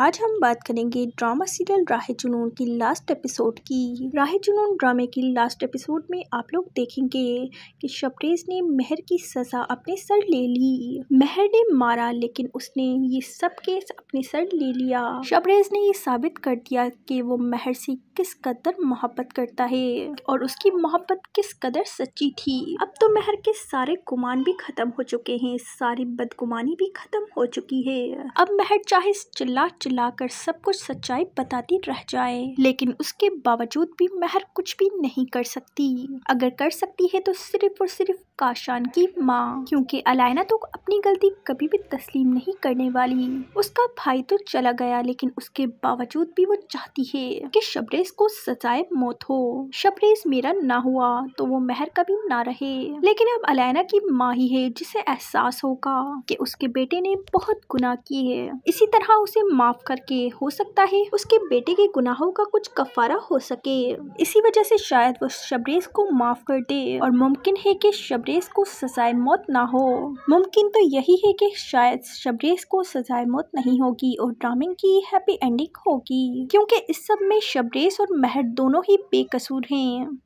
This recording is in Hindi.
आज हम बात करेंगे ड्रामा सीरियल राह जुनून की लास्ट एपिसोड की राह जुनून ड्रामे की लास्ट एपिसोड में आप लोग देखेंगे कि शबरेज ने मेहर की सज़ा अपने सर ले ली मेहर ने मारा लेकिन उसने ये सब केस अपने सर ले लिया शबरेज ने ये साबित कर दिया कि वो मेहर से किस कदर मोहब्बत करता है और उसकी मोहब्बत किस कदर सच्ची थी अब तो मेहर के सारे गुमान भी खत्म हो चुके हैं सारी बदगुमानी भी खत्म हो चुकी है अब मेहर चाहे चिल्ला चिल्लाकर सब कुछ सच्चाई बताती रह जाए लेकिन उसके बावजूद भी महर कुछ भी नहीं कर सकती अगर कर सकती है तो सिर्फ और सिर्फ काशान की माँ क्योंकि अलायना तो अपनी गलती कभी भी तस्लीम नहीं करने वाली उसका भाई तो चला गया लेकिन उसके बावजूद भी वो चाहती है कि शबरेज को सजाए मौत हो शबरेज मेरा ना हुआ तो वो महर कभी ना रहे लेकिन अब अलायना की माँ ही है जिसे एहसास होगा कि उसके बेटे ने बहुत गुनाह किए इसी तरह उसे माफ माफ करके हो सकता है उसके बेटे के गुनाहों का कुछ कफारा हो सके इसी वजह से शायद वो शबरेज को माफ कर दे और मुमकिन है कि शबरेज को सजाए मौत ना हो मुमकिन तो यही है कि शायद शबरेज को सजाए मौत नहीं होगी और ड्रामे की हैप्पी एंडिंग होगी क्योंकि इस सब में शबरेज और महर दोनों ही बेकसूर हैं